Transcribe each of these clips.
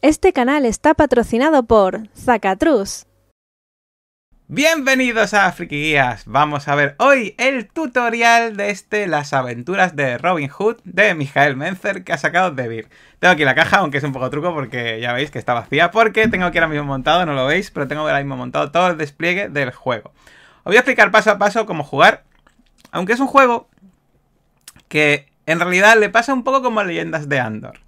Este canal está patrocinado por Zacatrus. Bienvenidos a Guías. Vamos a ver hoy el tutorial de este Las aventuras de Robin Hood de Michael Menzer que ha sacado de Tengo aquí la caja, aunque es un poco truco porque ya veis que está vacía, porque tengo aquí ahora mismo montado, no lo veis, pero tengo ahora mismo montado todo el despliegue del juego. Os voy a explicar paso a paso cómo jugar, aunque es un juego que en realidad le pasa un poco como a Leyendas de Andor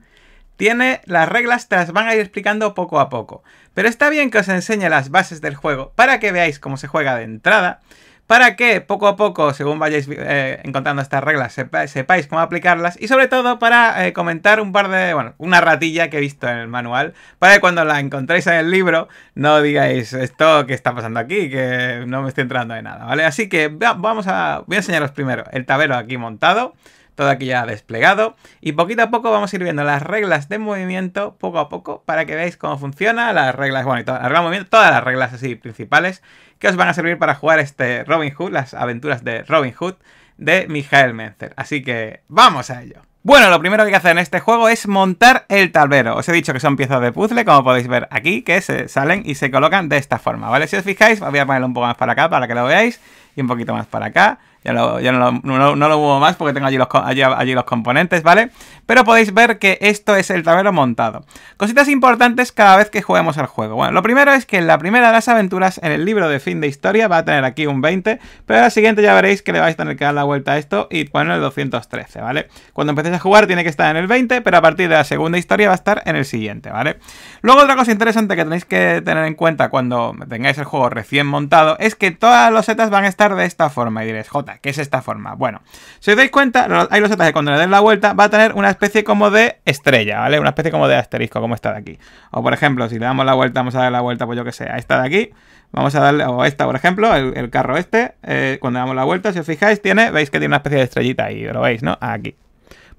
tiene las reglas, te las van a ir explicando poco a poco. Pero está bien que os enseñe las bases del juego para que veáis cómo se juega de entrada, para que poco a poco, según vayáis eh, encontrando estas reglas, sepáis cómo aplicarlas y sobre todo para eh, comentar un par de, bueno, una ratilla que he visto en el manual, para que cuando la encontréis en el libro no digáis esto que está pasando aquí, que no me estoy entrando de nada, ¿vale? Así que vamos a, voy a enseñaros primero el tablero aquí montado todo aquí ya desplegado y poquito a poco vamos a ir viendo las reglas de movimiento poco a poco para que veáis cómo funciona, las reglas, bueno, y todas las movimiento, todas las reglas así principales que os van a servir para jugar este Robin Hood, las aventuras de Robin Hood de Michael Menzer. Así que vamos a ello. Bueno, lo primero que hay que hacer en este juego es montar el tablero. Os he dicho que son piezas de puzzle, como podéis ver aquí, que se salen y se colocan de esta forma, ¿vale? Si os fijáis, voy a ponerlo un poco más para acá para que lo veáis un poquito más para acá. Ya, no, lo, no, muevo más porque tengo allí los, allí, los componentes, ¿vale? Pero podéis ver que esto es el tablero montado. Cositas importantes cada vez que juguemos al juego. Bueno, lo primero es que en la primera de las aventuras, en el libro de fin de historia, va a tener aquí un 20, pero en la siguiente ya veréis que le vais a tener que dar la vuelta a esto y poner el 213, ¿vale? Cuando empecéis a jugar tiene que estar en el 20, pero a partir de la segunda historia va a estar en el siguiente, ¿vale? Luego otra cosa interesante que tenéis que tener en cuenta cuando tengáis el juego recién montado es que todas las setas van a estar de esta forma. Y diréis, J, ¿qué es esta forma? Bueno, si os dais cuenta, hay los ataques cuando le den la vuelta, va a tener una especie como de estrella, ¿vale? Una especie como de asterisco, como esta de aquí. O por ejemplo, si le damos la vuelta, vamos a dar la vuelta, pues yo que sé, a esta de aquí. Vamos a darle, o esta, por ejemplo, el, carro este, eh, cuando le damos la vuelta, si os fijáis, tiene, veis que tiene una especie de estrellita ahí, lo veis, ¿no? Aquí.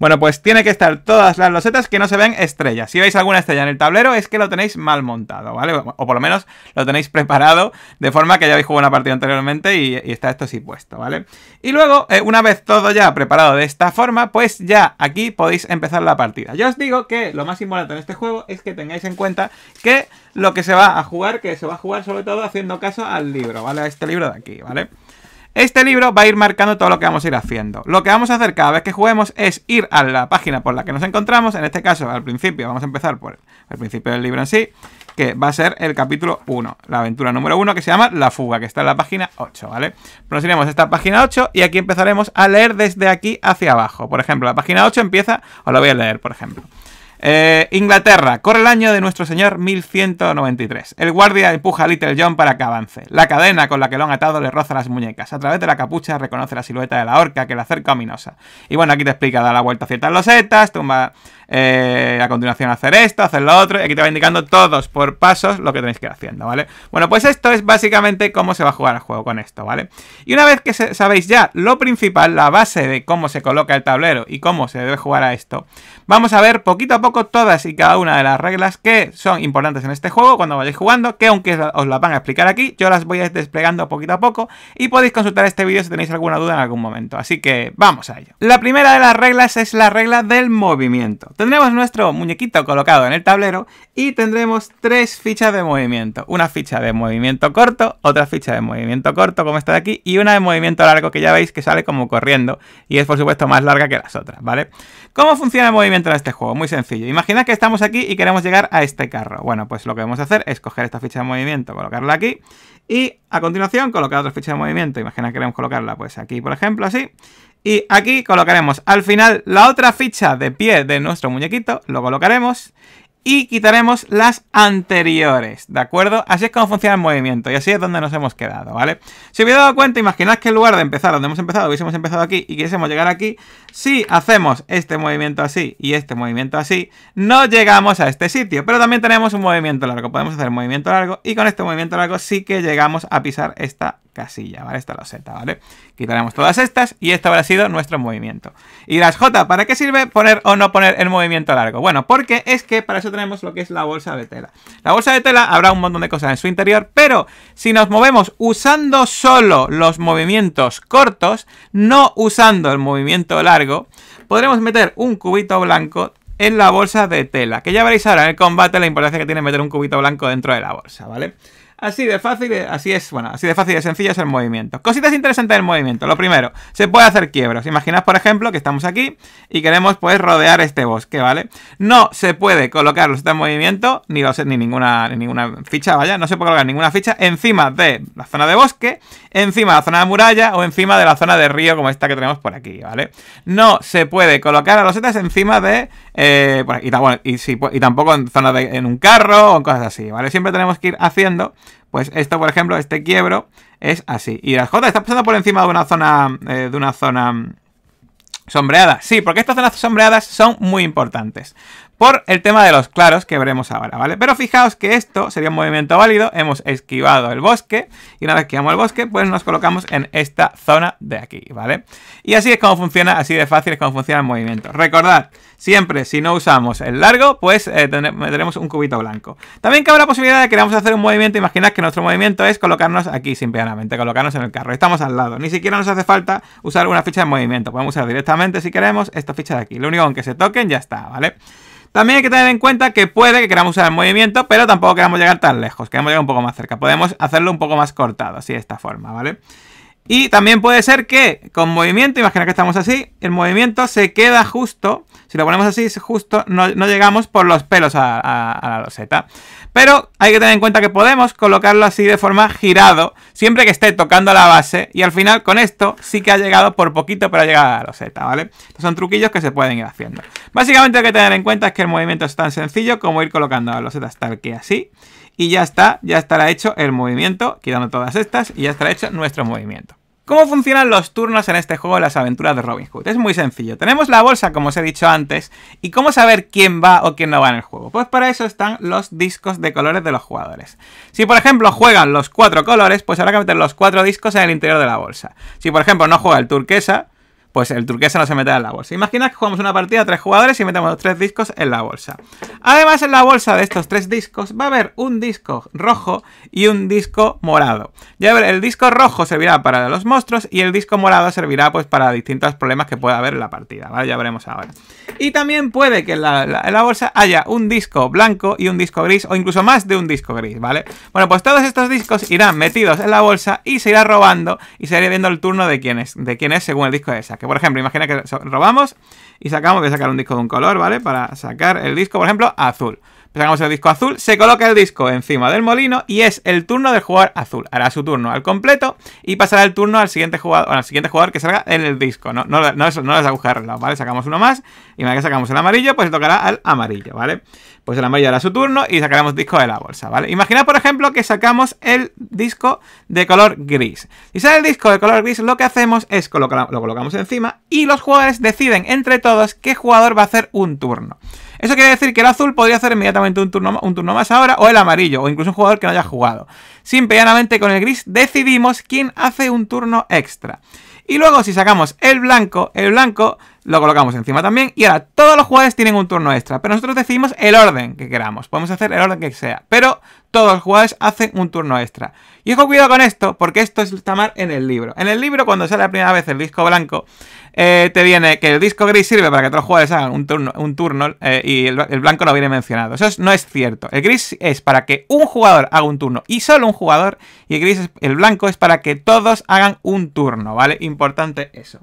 Bueno, pues tiene que estar todas las losetas que no se ven estrellas. Si veis alguna estrella en el tablero es que lo tenéis mal montado, ¿vale? O por lo menos lo tenéis preparado de forma que ya habéis jugado una partida anteriormente y, está esto así puesto, ¿vale? Y luego, eh, una vez todo ya preparado de esta forma, pues ya aquí podéis empezar la partida. Yo os digo que lo más importante en este juego es que tengáis en cuenta que lo que se va a jugar, que se va a jugar sobre todo haciendo caso al libro, ¿vale? A este libro de aquí, ¿vale? Este libro va a ir marcando todo lo que vamos a ir haciendo. Lo que vamos a hacer cada vez que juguemos es ir a la página por la que nos encontramos, en este caso al principio, vamos a empezar por el principio del libro en sí, que va a ser el capítulo 1, la aventura número 1 que se llama La fuga, que está en la página 8, ¿vale? Nos a esta página 8 y aquí empezaremos a leer desde aquí hacia abajo. Por ejemplo, la página 8 empieza, os lo voy a leer, por ejemplo. Eh, Inglaterra, corre el año de nuestro señor 1193. El guardia empuja a Little John para que avance. La cadena con la que lo han atado le roza las muñecas. A través de la capucha reconoce la silueta de la orca que le acerca ominosa. Y bueno, aquí te explica, da la vuelta a ciertas losetas, tumba eh, a continuación hacer esto, hacer lo otro. Y aquí te va indicando todos por pasos lo que tenéis que ir haciendo, ¿vale? Bueno, pues esto es básicamente cómo se va a jugar el juego con esto, ¿vale? Y una vez que sabéis ya lo principal, la base de cómo se coloca el tablero y cómo se debe jugar a esto, vamos a ver poquito a poco todas y cada una de las reglas que son importantes en este juego cuando vayáis jugando, que aunque os las van a explicar aquí, yo las voy a ir desplegando poquito a poco y podéis consultar este vídeo si tenéis alguna duda en algún momento. Así que vamos a ello. La primera de las reglas es la regla del movimiento. Tendremos nuestro muñequito colocado en el tablero y tendremos tres fichas de movimiento. Una ficha de movimiento corto, otra ficha de movimiento corto como esta de aquí y una de movimiento largo que ya veis que sale como corriendo y es por supuesto más larga que las otras, ¿vale? ¿Cómo funciona el movimiento de este juego? Muy sencillo. Imagina que estamos aquí y queremos llegar a este carro. Bueno, pues lo que vamos a hacer es coger esta ficha de movimiento, colocarla aquí y a continuación colocar otra ficha de movimiento. Imagina que queremos colocarla pues aquí, por ejemplo, así. Y aquí colocaremos al final la otra ficha de pie de nuestro muñequito, lo colocaremos y quitaremos las anteriores, ¿de acuerdo? Así es como funciona el movimiento y así es donde nos hemos quedado, ¿vale? Si hubiera dado cuenta, imaginad que en lugar de empezar donde hemos empezado, hubiésemos empezado aquí y quisiésemos llegar aquí, si hacemos este movimiento así y este movimiento así, no llegamos a este sitio, pero también tenemos un movimiento largo, podemos hacer movimiento largo y con este movimiento largo sí que llegamos a pisar esta casilla, ¿vale? Esta la Z, ¿vale? Quitaremos todas estas y esto habrá sido nuestro movimiento. Y las J, ¿para qué sirve poner o no poner el movimiento largo? Bueno, porque es que para eso tenemos lo que es la bolsa de tela. La bolsa de tela habrá un montón de cosas en su interior, pero si nos movemos usando solo los movimientos cortos, no usando el movimiento largo, podremos meter un cubito blanco en la bolsa de tela, que ya veréis ahora en el combate la importancia que tiene meter un cubito blanco dentro de la bolsa, ¿vale? Así de fácil, así es, bueno, así de fácil y sencillo es el movimiento. Cositas interesantes del movimiento. Lo primero, se puede hacer quiebros. Imaginad, por ejemplo, que estamos aquí y queremos pues rodear este bosque, ¿vale? No se puede colocar los en movimiento, ni ni ninguna, ninguna ficha, vaya, no se puede colocar ninguna ficha encima de la zona de bosque, encima de la zona de muralla o encima de la zona de río como esta que tenemos por aquí, ¿vale? No se puede colocar a setas encima de... Eh, pues, y, tampoco en zona en un carro o cosas así, ¿vale? Siempre tenemos que ir haciendo pues esto, por ejemplo, este quiebro es así. Y la J está pasando por encima de una zona. sombreada. Eh, de una zona. sombreada. sí, porque estas zonas sombreadas son muy importantes por el tema de los claros que veremos ahora, ¿vale? Pero fijaos que esto sería un movimiento válido, hemos esquivado el bosque, y una vez que vamos al bosque, pues nos colocamos en esta zona de aquí, ¿vale? Y así es como funciona, así de fácil es como funciona el movimiento. Recordad, siempre si no usamos el largo, pues eh, tendremos un cubito blanco. También cabe la posibilidad de que queramos hacer un movimiento, imaginad que nuestro movimiento es colocarnos aquí simplemente, colocarnos en el carro, estamos al lado, ni siquiera nos hace falta usar una ficha de movimiento, podemos usar directamente si queremos esta ficha de aquí, lo único que se toquen ya está, ¿vale? También hay que tener en cuenta que puede que queramos usar el movimiento, pero tampoco queramos llegar tan lejos, queremos llegar un poco más cerca. Podemos hacerlo un poco más cortado, así de esta forma, ¿vale? Y también puede ser que con movimiento, imagina que estamos así, el movimiento se queda justo, si lo ponemos así, justo no, llegamos por los pelos a, a la roseta. Pero hay que tener en cuenta que podemos colocarlo así de forma girado, siempre que esté tocando la base. Y al final con esto sí que ha llegado por poquito, pero ha llegado a la roseta, ¿vale? son truquillos que se pueden ir haciendo. Básicamente hay que tener en cuenta es que el movimiento es tan sencillo como ir colocando las losetas tal que así. Y ya está, ya estará hecho el movimiento, quitando todas estas, y ya estará hecho nuestro movimiento. ¿Cómo funcionan los turnos en este juego de las aventuras de Robin Hood? Es muy sencillo. Tenemos la bolsa, como os he dicho antes, y cómo saber quién va o quién no va en el juego. Pues para eso están los discos de colores de los jugadores. Si por ejemplo juegan los cuatro colores, pues habrá que meter los cuatro discos en el interior de la bolsa. Si por ejemplo no juega el turquesa, pues el turquesa no se mete en la bolsa. Imagina que jugamos una partida de tres jugadores y metemos tres discos en la bolsa. Además, en la bolsa de estos tres discos va a haber un disco rojo y un disco morado. Ya ver, el disco rojo servirá para los monstruos y el disco morado servirá pues para distintos problemas que pueda haber en la partida, ¿vale? Ya veremos ahora. Y también puede que en la, bolsa haya un disco blanco y un disco gris, o incluso más de un disco gris, ¿vale? Bueno, pues todos estos discos irán metidos en la bolsa y se irá robando y se irá viendo el turno de quién es, de quién es según el disco de esa que por ejemplo, imagina que robamos y sacamos, voy a sacar un disco de un color, ¿vale? Para sacar el disco, por ejemplo, azul. Sacamos el disco azul, se coloca el disco encima del molino y es el turno del jugador azul. Hará su turno al completo y pasará el turno al siguiente jugador, al siguiente jugador que salga en el disco. No, no, no, ¿vale? Sacamos uno más y una vez que sacamos el amarillo, pues tocará al amarillo, ¿vale? Pues el amarillo hará su turno y sacaremos disco de la bolsa, ¿vale? Imagina por ejemplo, que sacamos el disco de color gris. Y sale el disco de color gris, lo que hacemos es colocar, lo colocamos encima y los jugadores deciden entre todos qué jugador va a hacer un turno. Eso quiere decir que el azul podría hacer inmediatamente un turno, un turno más ahora, o el amarillo, o incluso un jugador que no haya jugado. Simple con el gris decidimos quién hace un turno extra. Y luego si sacamos el blanco, el blanco lo colocamos encima también. Y ahora todos los jugadores tienen un turno extra, pero nosotros decidimos el orden que queramos. Podemos hacer el orden que sea, pero todos los jugadores hacen un turno extra. Y ojo, cuidado con esto, porque esto está mal en el libro. En el libro, cuando sale la primera vez el disco blanco, eh, te viene que el disco gris sirve para que todos los jugadores hagan un turno, un turno eh, y el, blanco no viene mencionado. Eso no es cierto. El gris es para que un jugador haga un turno y solo un jugador, y el, gris el blanco es para que todos hagan un turno, ¿vale? Importante eso.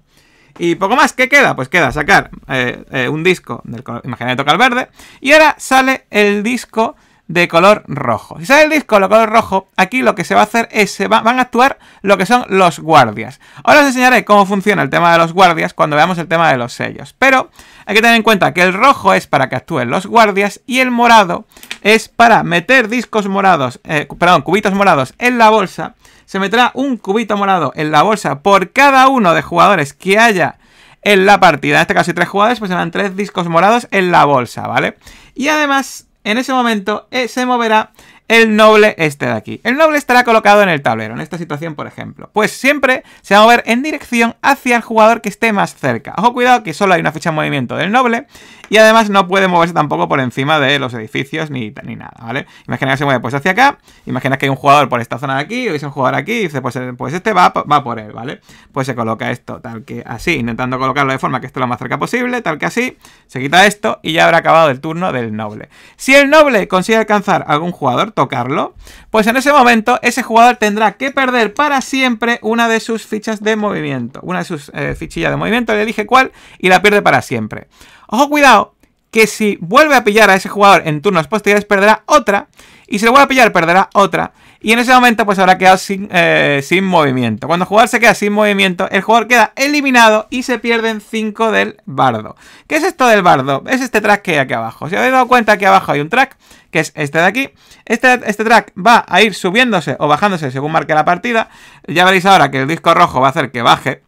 Y poco más, ¿qué queda? Pues queda sacar eh, eh, un disco del color, imagínate toca el verde, y ahora sale el disco de color rojo. Si sale el disco de color rojo, aquí lo que se va a hacer es se van a actuar lo que son los guardias. Ahora os enseñaré cómo funciona el tema de los guardias cuando veamos el tema de los sellos. Pero hay que tener en cuenta que el rojo es para que actúen los guardias y el morado es para meter discos morados, eh, perdón, cubitos morados en la bolsa se meterá un cubito morado en la bolsa por cada uno de jugadores que haya en la partida. En este caso hay tres jugadores, pues serán tres discos morados en la bolsa, ¿vale? Y además, en ese momento eh, se moverá el noble este de aquí. El noble estará colocado en el tablero, en esta situación por ejemplo. Pues siempre se va a mover en dirección hacia el jugador que esté más cerca. Ojo, cuidado que solo hay una fecha de movimiento del noble y además no puede moverse tampoco por encima de los edificios ni, ni nada, ¿vale? Imagina que se mueve pues hacia acá, imagina que hay un jugador por esta zona de aquí, O un jugador aquí y pues, eh, pues este va, va por él, ¿vale? Pues se coloca esto tal que así, intentando colocarlo de forma que esté lo más cerca posible, tal que así, se quita esto y ya habrá acabado el turno del noble. Si el noble consigue alcanzar a algún jugador, tocarlo, pues en ese momento ese jugador tendrá que perder para siempre una de sus fichas de movimiento, una de sus eh, fichillas de movimiento, le dije cuál, y la pierde para siempre. Ojo, cuidado, que si vuelve a pillar a ese jugador en turnos posteriores perderá otra, y si lo vuelve a pillar perderá otra, y en ese momento, pues habrá quedado eh, sin, movimiento. Cuando el jugador se queda sin movimiento, el jugador queda eliminado y se pierden 5 del bardo. ¿Qué es esto del bardo? Es este track que hay aquí abajo. Si habéis dado cuenta, aquí abajo hay un track, que es este de aquí. Este, este track va a ir subiéndose o bajándose según marque la partida. Ya veréis ahora que el disco rojo va a hacer que baje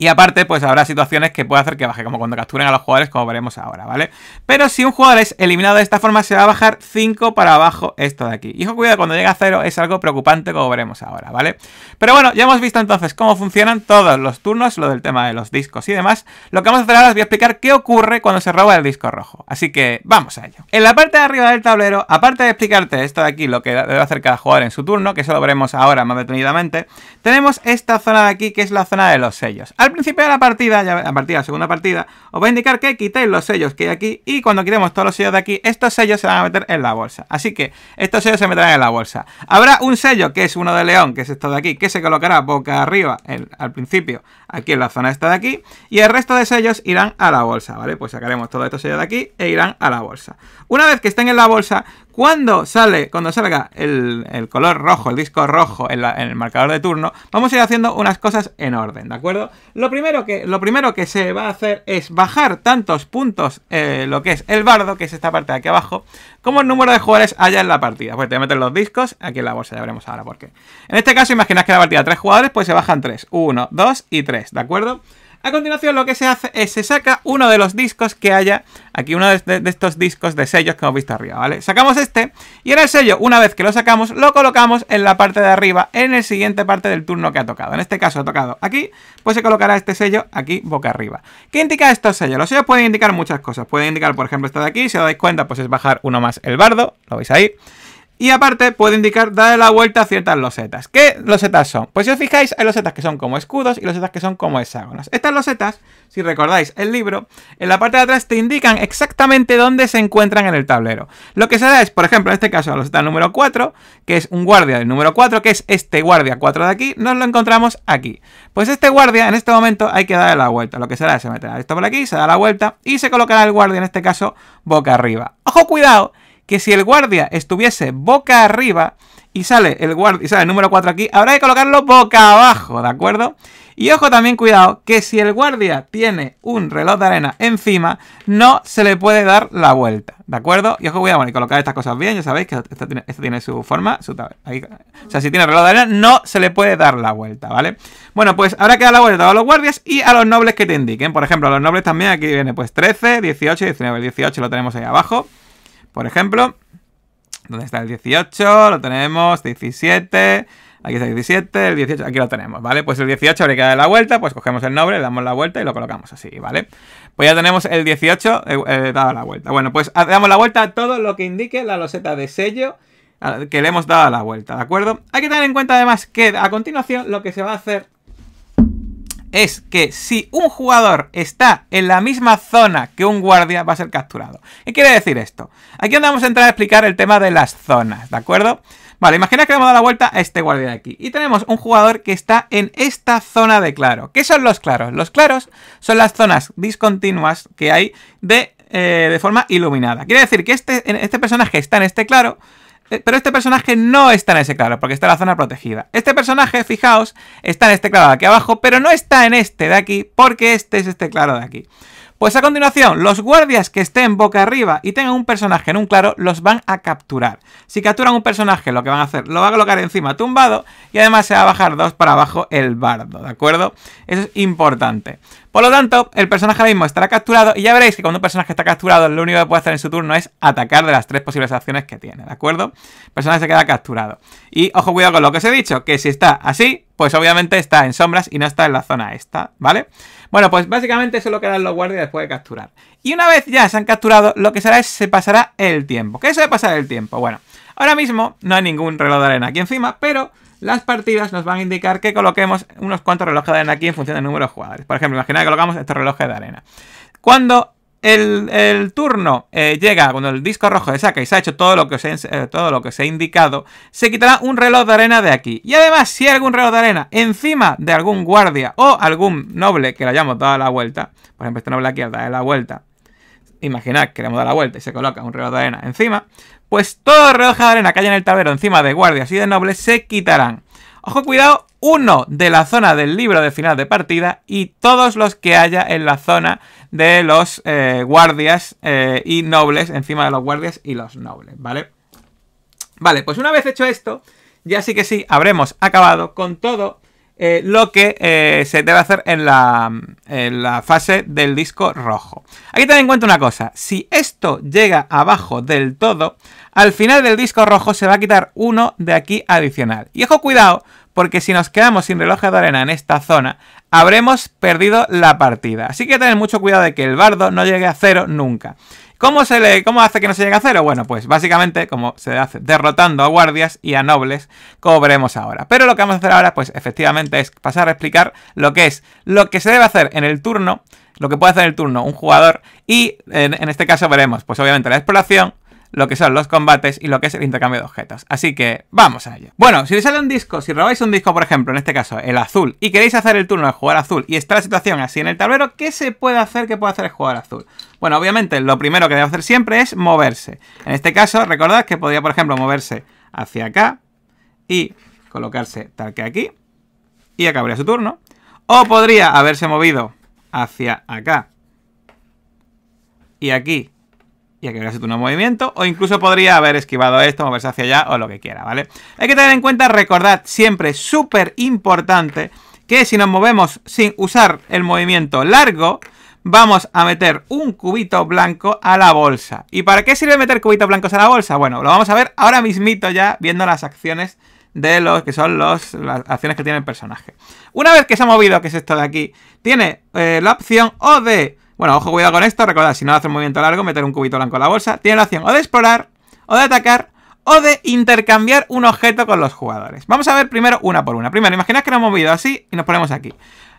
y aparte, pues habrá situaciones que puede hacer que baje, como cuando capturen a los jugadores, como veremos ahora, ¿vale? Pero si un jugador es eliminado de esta forma, se va a bajar 5 para abajo esto de aquí. Hijo, cuidado, cuando llega a 0 es algo preocupante, como veremos ahora, ¿vale? Pero bueno, ya hemos visto entonces cómo funcionan todos los turnos, lo del tema de los discos y demás. Lo que vamos a hacer ahora os voy a explicar qué ocurre cuando se roba el disco rojo. Así que vamos a ello. En la parte de arriba del tablero, aparte de explicarte esto de aquí, lo que debe hacer cada jugador en su turno, que eso lo veremos ahora más detenidamente, tenemos esta zona de aquí, que es la zona de los sellos. Al al principio de la partida, ya, la partida, segunda partida, os va a indicar que quitéis los sellos que hay aquí y cuando quitemos todos los sellos de aquí, estos sellos se van a meter en la bolsa. Así que estos sellos se meterán en la bolsa. Habrá un sello que es uno de león, que es esto de aquí, que se colocará boca arriba al principio, aquí en la zona esta de aquí, y el resto de sellos irán a la bolsa, ¿vale? Pues sacaremos todos estos sellos de aquí e irán a la bolsa. Una vez que estén en la bolsa, cuando sale, cuando salga el, color rojo, el disco rojo en, el marcador de turno, vamos a ir haciendo unas cosas en orden, ¿de acuerdo? Lo primero que, lo primero que se va a hacer es bajar tantos puntos, eh, lo que es el bardo, que es esta parte de aquí abajo, como el número de jugadores haya en la partida. Pues te voy meter los discos aquí en la bolsa, ya veremos ahora por qué. En este caso, imaginás que la partida tres jugadores, pues se bajan 3 1, 2 y tres, ¿de acuerdo? A continuación lo que se hace es se saca uno de los discos que haya, aquí uno de, estos discos de sellos que hemos visto arriba, ¿vale? Sacamos este y en el sello, una vez que lo sacamos, lo colocamos en la parte de arriba, en el siguiente parte del turno que ha tocado. En este caso ha tocado aquí, pues se colocará este sello aquí boca arriba. ¿Qué indica estos sellos? Los sellos pueden indicar muchas cosas. Pueden indicar, por ejemplo, este de aquí, si os dais cuenta, pues es bajar uno más el bardo, lo veis ahí. Y aparte puede indicar darle la vuelta a ciertas losetas. ¿Qué losetas son? Pues si os fijáis, hay losetas que son como escudos y losetas que son como hexágonos. Estas losetas, si recordáis el libro, en la parte de atrás te indican exactamente dónde se encuentran en el tablero. Lo que se da es, por ejemplo, en este caso, la loseta número 4, que es un guardia del número 4, que es este guardia 4 de aquí, nos lo encontramos aquí. Pues este guardia, en este momento, hay que darle la vuelta. Lo que se da es, se meterá esto por aquí, se da la vuelta y se colocará el guardia, en este caso, boca arriba. ¡Ojo, cuidado! que si el guardia estuviese boca arriba y sale el guardia, sale el número 4 aquí, habrá que colocarlo boca abajo, ¿de acuerdo? Y ojo también, cuidado, que si el guardia tiene un reloj de arena encima, no se le puede dar la vuelta, ¿de acuerdo? Y ojo, voy bueno, y colocar estas cosas bien, ya sabéis que esta tiene, su forma, su ahí, o sea, si tiene reloj de arena, no se le puede dar la vuelta, ¿vale? Bueno, pues habrá que dar la vuelta a los guardias y a los nobles que te indiquen, por ejemplo, a los nobles también, aquí viene pues 13, 18, 19, 18 lo tenemos ahí abajo. Por ejemplo, ¿dónde está el 18? Lo tenemos, 17, aquí está el 17, el 18, aquí lo tenemos, ¿vale? Pues el 18 habría que darle la vuelta, pues cogemos el nombre, le damos la vuelta y lo colocamos así, ¿vale? Pues ya tenemos el 18 eh, eh, dado la vuelta. Bueno, pues damos la vuelta a todo lo que indique la loseta de sello que le hemos dado la vuelta, ¿de acuerdo? Hay que tener en cuenta además que a continuación lo que se va a hacer es que si un jugador está en la misma zona que un guardia, va a ser capturado. ¿Qué quiere decir esto? Aquí andamos vamos a entrar a explicar el tema de las zonas, ¿de acuerdo? Vale, imagina que le hemos dado la vuelta a este guardia de aquí. Y tenemos un jugador que está en esta zona de claro. ¿Qué son los claros? Los claros son las zonas discontinuas que hay de, eh, forma iluminada. Quiere decir que este, este personaje está en este claro, eh, pero este personaje no está en ese claro, porque está en la zona protegida. Este personaje, fijaos, está en este claro de aquí abajo, pero no está en este de aquí, porque este es este claro de aquí. Pues a continuación, los guardias que estén boca arriba y tengan un personaje en un claro, los van a capturar. Si capturan un personaje, lo que van a hacer, lo van a colocar encima tumbado y además se va a bajar dos para abajo el bardo, ¿de acuerdo? Eso es importante. Por lo tanto, el personaje mismo estará capturado y ya veréis que cuando un personaje está capturado, lo único que puede hacer en su turno es atacar de las tres posibles acciones que tiene, ¿de acuerdo? El personaje se queda capturado. Y ojo, cuidado con lo que os he dicho, que si está así, pues obviamente está en sombras y no está en la zona esta, ¿vale? vale bueno, pues básicamente eso es lo que harán los guardias después de capturar. Y una vez ya se han capturado, lo que será es se pasará el tiempo. ¿Qué es eso de pasar el tiempo? Bueno, ahora mismo no hay ningún reloj de arena aquí encima, pero las partidas nos van a indicar que coloquemos unos cuantos relojes de arena aquí en función del número de jugadores. Por ejemplo, imagina que colocamos estos relojes de arena. Cuando el, turno eh, llega cuando el disco rojo se saca y se ha hecho todo lo, que se eh, todo lo que indicado, se quitará un reloj de arena de aquí. Y además, si hay algún reloj de arena encima de algún guardia o algún noble que le hayamos dado la vuelta, por ejemplo, este noble aquí al darle la vuelta, imaginad que le hemos dado la vuelta y se coloca un reloj de arena encima, pues todo el reloj de arena que haya en el tablero encima de guardias y de nobles se quitarán. Ojo cuidado, uno de la zona del libro de final de partida y todos los que haya en la zona de los eh, guardias eh, y nobles, encima de los guardias y los nobles, ¿vale? Vale, pues una vez hecho esto, ya sí que sí, habremos acabado con todo eh, lo que eh, se debe hacer en la, en la fase del disco rojo. Aquí que en cuenta una cosa, si esto llega abajo del todo, al final del disco rojo se va a quitar uno de aquí adicional. Y ojo cuidado, porque si nos quedamos sin reloj de arena en esta zona, habremos perdido la partida. Así que tener mucho cuidado de que el bardo no llegue a cero nunca. ¿Cómo, se le, ¿Cómo hace que no se llegue a cero? Bueno, pues básicamente, como se hace derrotando a guardias y a nobles, como veremos ahora. Pero lo que vamos a hacer ahora, pues efectivamente, es pasar a explicar lo que es, lo que se debe hacer en el turno, lo que puede hacer en el turno un jugador, y en este caso veremos, pues obviamente la exploración, lo que son los combates y lo que es el intercambio de objetos. Así que vamos a ello. Bueno, si os sale un disco, si robáis un disco, por ejemplo, en este caso el azul, y queréis hacer el turno de jugar azul y está la situación así en el tablero, ¿qué se puede hacer que pueda hacer el jugar azul? Bueno, obviamente lo primero que debe hacer siempre es moverse. En este caso, recordad que podría, por ejemplo, moverse hacia acá y colocarse tal que aquí y acabaría su turno. O podría haberse movido hacia acá y aquí y activarás tu un movimiento, o incluso podría haber esquivado esto, moverse hacia allá o lo que quiera, ¿vale? Hay que tener en cuenta, recordad siempre, súper importante, que si nos movemos sin usar el movimiento largo, vamos a meter un cubito blanco a la bolsa. ¿Y para qué sirve meter cubitos blancos a la bolsa? Bueno, lo vamos a ver ahora mismito ya, viendo las acciones de los que son los, las acciones que tiene el personaje. Una vez que se ha movido, que es esto de aquí, tiene eh, la opción o de bueno, ojo, cuidado con esto. Recordad, si no hace un movimiento largo, meter un cubito blanco en la bolsa. Tiene la opción o de explorar, o de atacar, o de intercambiar un objeto con los jugadores. Vamos a ver primero una por una. Primero, imaginad que nos hemos movido así y nos ponemos aquí.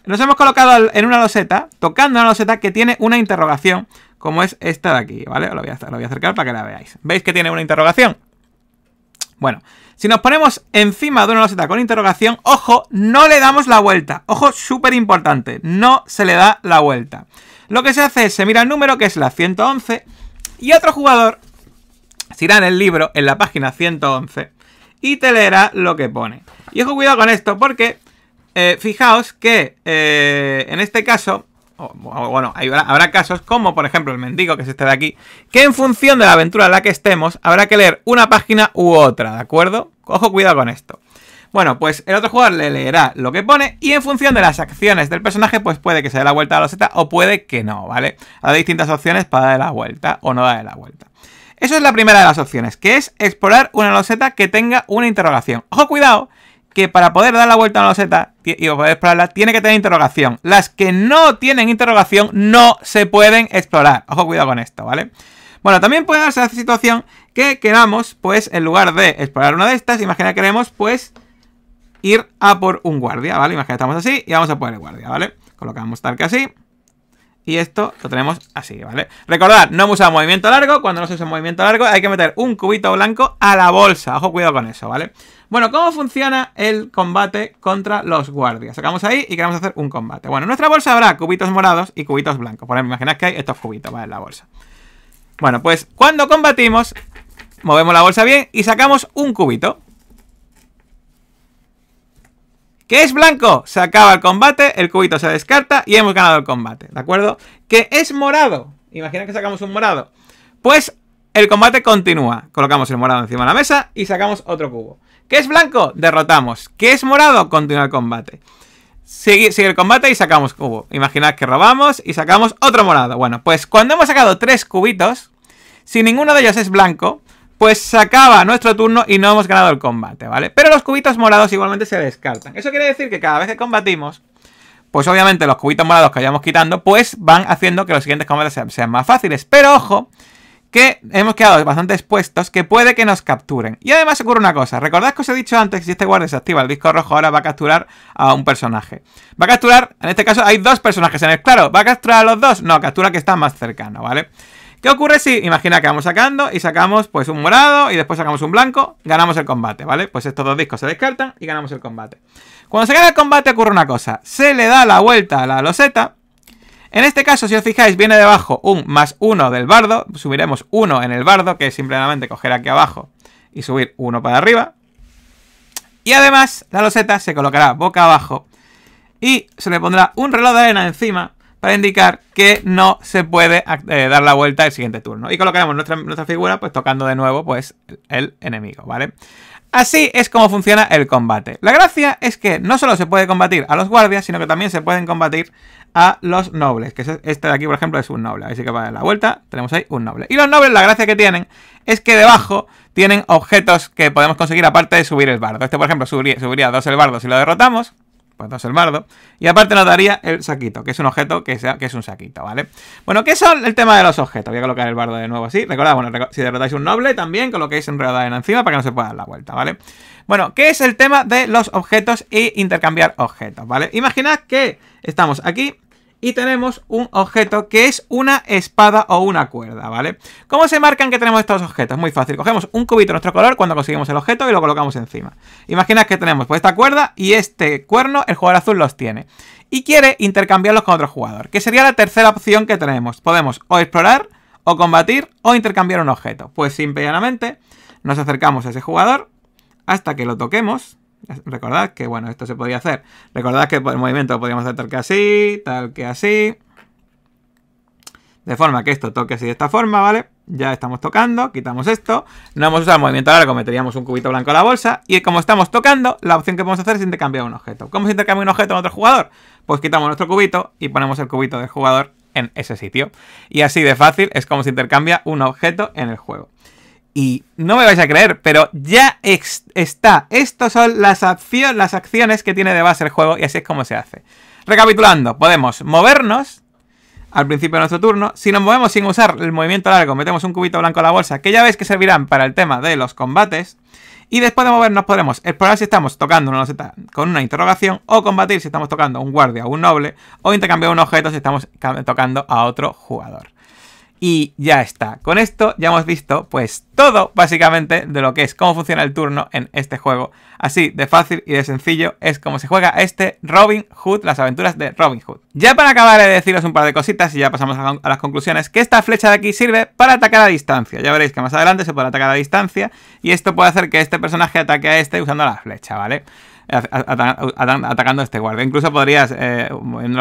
Nos hemos colocado en una loseta, tocando una loseta que tiene una interrogación, como es esta de aquí, ¿vale? Lo voy a, lo voy a acercar para que la veáis. ¿Veis que tiene una interrogación? Bueno, si nos ponemos encima de una loseta con interrogación, ojo, no le damos la vuelta. Ojo, súper importante, no se le da la vuelta. Lo que se hace es, se mira el número, que es la 111, y otro jugador se irá en el libro, en la página 111, y te leerá lo que pone. Y ojo, cuidado con esto, porque eh, fijaos que eh, en este caso, bueno, habrá casos como por ejemplo el mendigo, que es este de aquí, que en función de la aventura en la que estemos, habrá que leer una página u otra, ¿de acuerdo? Ojo, cuidado con esto. Bueno, pues el otro jugador le leerá lo que pone y en función de las acciones del personaje, pues puede que se dé la vuelta a la loseta o puede que no, ¿vale? Hay distintas opciones para dar la vuelta o no dar la vuelta. Eso es la primera de las opciones, que es explorar una loseta que tenga una interrogación. Ojo, cuidado, que para poder dar la vuelta a la loseta y poder explorarla, tiene que tener interrogación. Las que no tienen interrogación no se pueden explorar. Ojo, cuidado con esto, ¿vale? Bueno, también puede darse la situación que queramos, pues, en lugar de explorar una de estas, imagina que queremos, pues, ir a por un guardia, ¿vale? Imagina, estamos así y vamos a poner el guardia, ¿vale? Colocamos tal que así. Y esto lo tenemos así, ¿vale? Recordad, no hemos usado movimiento largo. Cuando no se usa movimiento largo, hay que meter un cubito blanco a la bolsa. Ojo, cuidado con eso, ¿vale? Bueno, ¿cómo funciona el combate contra los guardias? Sacamos ahí y queremos hacer un combate. Bueno, en nuestra bolsa habrá cubitos morados y cubitos blancos. Por ejemplo, imaginad que hay estos cubitos, ¿vale? En la bolsa. Bueno, pues cuando combatimos, movemos la bolsa bien y sacamos un cubito. ¿Qué es blanco? Se acaba el combate, el cubito se descarta y hemos ganado el combate, ¿de acuerdo? Que es morado? Imagina que sacamos un morado. Pues el combate continúa. Colocamos el morado encima de la mesa y sacamos otro cubo. Que es blanco? Derrotamos. ¿Qué es morado? Continúa el combate. Sigue, sigue, el combate y sacamos cubo. Imaginad que robamos y sacamos otro morado. Bueno, pues cuando hemos sacado tres cubitos, si ninguno de ellos es blanco, pues se acaba nuestro turno y no hemos ganado el combate, ¿vale? Pero los cubitos morados igualmente se descartan. Eso quiere decir que cada vez que combatimos, pues obviamente los cubitos morados que vayamos quitando, pues van haciendo que los siguientes combates sean, más fáciles. Pero ojo, que hemos quedado bastante expuestos, que puede que nos capturen. Y además ocurre una cosa, recordad que os he dicho antes que si este guardia se activa el disco rojo, ahora va a capturar a un personaje. Va a capturar, en este caso hay dos personajes en el claro, ¿va a capturar a los dos? No, captura que está más cercano, ¿vale? vale ¿Qué ocurre si, imagina que vamos sacando y sacamos pues un morado y después sacamos un blanco, ganamos el combate, ¿vale? Pues estos dos discos se descartan y ganamos el combate. Cuando se gana el combate ocurre una cosa, se le da la vuelta a la loseta. En este caso, si os fijáis, viene debajo un más uno del bardo, subiremos uno en el bardo, que es simplemente coger aquí abajo y subir uno para arriba. Y además, la loseta se colocará boca abajo y se le pondrá un reloj de arena encima para indicar que no se puede eh, dar la vuelta el siguiente turno. Y colocaremos nuestra, nuestra figura pues tocando de nuevo pues el enemigo, ¿vale? Así es como funciona el combate. La gracia es que no solo se puede combatir a los guardias, sino que también se pueden combatir a los nobles. Que este de aquí, por ejemplo, es un noble. Así que para dar la vuelta tenemos ahí un noble. Y los nobles, la gracia que tienen es que debajo tienen objetos que podemos conseguir aparte de subir el bardo. Este, por ejemplo, subiría, subiría dos el bardo si lo derrotamos entonces pues el bardo. Y aparte nos daría el saquito, que es un objeto que, sea, que es un saquito, ¿vale? Bueno, ¿qué son el tema de los objetos? Voy a colocar el bardo de nuevo así. Recordad, bueno, si derrotáis un noble también coloquéis en en encima para que no se pueda dar la vuelta, ¿vale? Bueno, ¿qué es el tema de los objetos y intercambiar objetos, ¿vale? Imaginad que estamos aquí y tenemos un objeto que es una espada o una cuerda, ¿vale? ¿Cómo se marcan que tenemos estos objetos? Muy fácil, cogemos un cubito de nuestro color cuando conseguimos el objeto y lo colocamos encima. Imagina que tenemos pues esta cuerda y este cuerno, el jugador azul los tiene. Y quiere intercambiarlos con otro jugador, que sería la tercera opción que tenemos. Podemos o explorar, o combatir, o intercambiar un objeto. Pues simplemente nos acercamos a ese jugador hasta que lo toquemos Recordad que, bueno, esto se podía hacer. Recordad que el movimiento lo podíamos hacer tal que así, tal que así. De forma que esto toque así de esta forma, ¿vale? Ya estamos tocando, quitamos esto. No hemos usado el movimiento largo, meteríamos un cubito blanco a la bolsa. Y como estamos tocando, la opción que podemos hacer es intercambiar un objeto. ¿Cómo se intercambia un objeto en otro jugador? Pues quitamos nuestro cubito y ponemos el cubito del jugador en ese sitio. Y así de fácil es como se intercambia un objeto en el juego. Y no me vais a creer, pero ya está. Estas son las, acciones que tiene de base el juego y así es como se hace. Recapitulando, podemos movernos al principio de nuestro turno. Si nos movemos sin usar el movimiento largo, metemos un cubito blanco a la bolsa, que ya veis que servirán para el tema de los combates. Y después de movernos podremos explorar si estamos tocando una con una interrogación, o combatir si estamos tocando a un guardia o un noble, o intercambiar un objeto si estamos tocando a otro jugador. Y ya está. Con esto ya hemos visto pues todo básicamente de lo que es cómo funciona el turno en este juego. Así de fácil y de sencillo es como se juega este Robin Hood, las aventuras de Robin Hood. Ya para acabar de deciros un par de cositas y ya pasamos a las conclusiones, que esta flecha de aquí sirve para atacar a distancia. Ya veréis que más adelante se puede atacar a distancia y esto puede hacer que este personaje ataque a este usando la flecha, ¿vale? vale atacando este guardia. Incluso podrías, eh,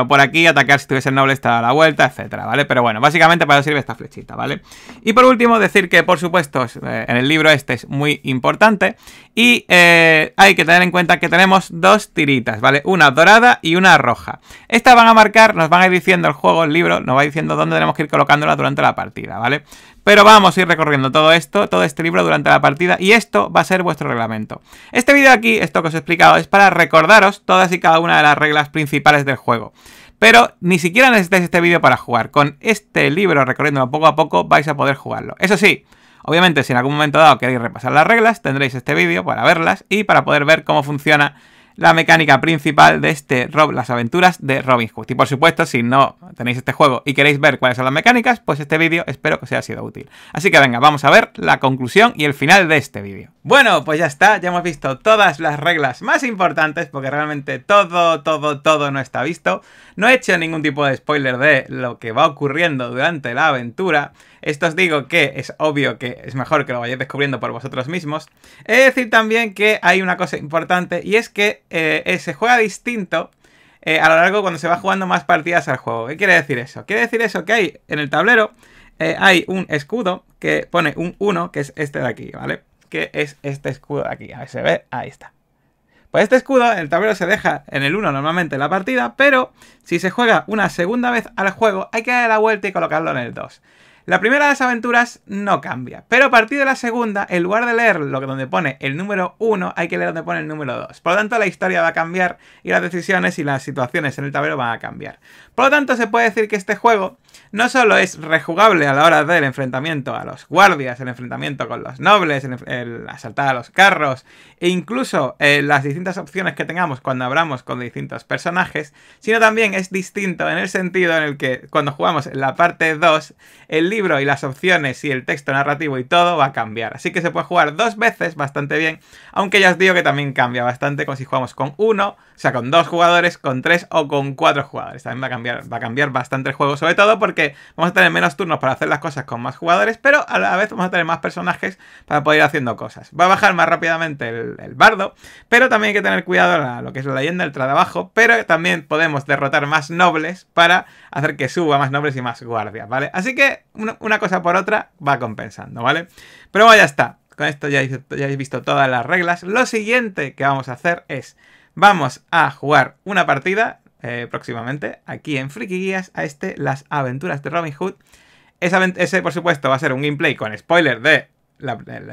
por aquí, atacar si tuviese el noble está a la vuelta, etcétera, ¿vale? Pero bueno, básicamente para eso sirve esta flechita, ¿vale? Y por último, decir que, por supuesto, eh, en el libro este es muy importante y eh, hay que tener en cuenta que tenemos dos tiritas, ¿vale? Una dorada y una roja. Estas van a marcar, nos van a ir diciendo el juego, el libro, nos va diciendo dónde tenemos que ir colocándola durante la partida, ¿vale? Pero vamos a ir recorriendo todo esto, todo este libro durante la partida y esto va a ser vuestro reglamento. Este vídeo aquí, esto que os he explicado, es para recordaros todas y cada una de las reglas principales del juego. Pero ni siquiera necesitáis este vídeo para jugar. Con este libro recorriéndolo poco a poco vais a poder jugarlo. Eso sí, obviamente si en algún momento dado queréis repasar las reglas, tendréis este vídeo para verlas y para poder ver cómo funciona la mecánica principal de este Rob, las aventuras de Robin Hood. Y por supuesto, si no tenéis este juego y queréis ver cuáles son las mecánicas, pues este vídeo espero que os haya sido útil. Así que venga, vamos a ver la conclusión y el final de este vídeo. Bueno, pues ya está, ya hemos visto todas las reglas más importantes, porque realmente todo, todo, todo no está visto. No he hecho ningún tipo de spoiler de lo que va ocurriendo durante la aventura. Esto os digo que es obvio que es mejor que lo vayáis descubriendo por vosotros mismos. He decir también que hay una cosa importante y es que eh, eh, se juega distinto eh, a lo largo cuando se va jugando más partidas al juego. ¿Qué quiere decir eso? Quiere decir eso que hay en el tablero hay un escudo que pone un 1, que es este de aquí, ¿vale? Que es este escudo de aquí. A ver, se ve, ahí está. Pues este escudo, en el tablero se deja en el 1 normalmente en la partida, pero si se juega una segunda vez al juego, hay que darle la vuelta y colocarlo en el 2. La primera de las aventuras no cambia, pero a partir de la segunda, en lugar de leer lo que donde pone el número 1, hay que leer donde pone el número 2. Por lo tanto, la historia va a cambiar y las decisiones y las situaciones en el tablero van a cambiar. Por lo tanto, se puede decir que este juego no solo es rejugable a la hora del enfrentamiento a los guardias, el enfrentamiento con los nobles, el, asaltar a los carros, e incluso eh, las distintas opciones que tengamos cuando hablamos con distintos personajes, sino también es distinto en el sentido en el que cuando jugamos en la parte 2, el libro y las opciones y el texto narrativo y todo va a cambiar. Así que se puede jugar dos veces bastante bien, aunque ya os digo que también cambia bastante con si jugamos con uno o sea, con dos jugadores, con tres o con cuatro jugadores. También va a cambiar, va a cambiar bastante el juego, sobre todo porque vamos a tener menos turnos para hacer las cosas con más jugadores, pero a la vez vamos a tener más personajes para poder ir haciendo cosas. Va a bajar más rápidamente el, bardo, pero también hay que tener cuidado a lo que es la leyenda, el trabajo, pero también podemos derrotar más nobles para hacer que suba más nobles y más guardias, ¿vale? Así que una, cosa por otra va compensando, ¿vale? Pero bueno, ya está con esto ya habéis visto todas las reglas. Lo siguiente que vamos a hacer es Vamos a jugar una partida eh, próximamente aquí en Friki Guías a este Las Aventuras de Robin Hood. Ese, ese, por supuesto, va a ser un gameplay con spoiler de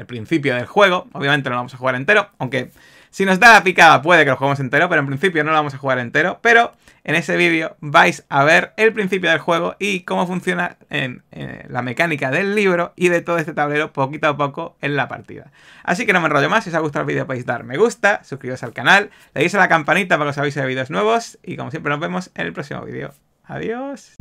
principio del juego. Obviamente no lo vamos a jugar entero, aunque si nos da la picada, puede que lo juguemos entero, pero en principio no lo vamos a jugar entero. Pero en ese vídeo vais a ver el principio del juego y cómo funciona en, eh, la mecánica del libro y de todo este tablero poquito a poco en la partida. Así que no me enrollo más, si os ha gustado el vídeo podéis dar me gusta, suscribiros al canal, le deis a la campanita para que os avise de vídeos nuevos y como siempre nos vemos en el próximo vídeo. Adiós.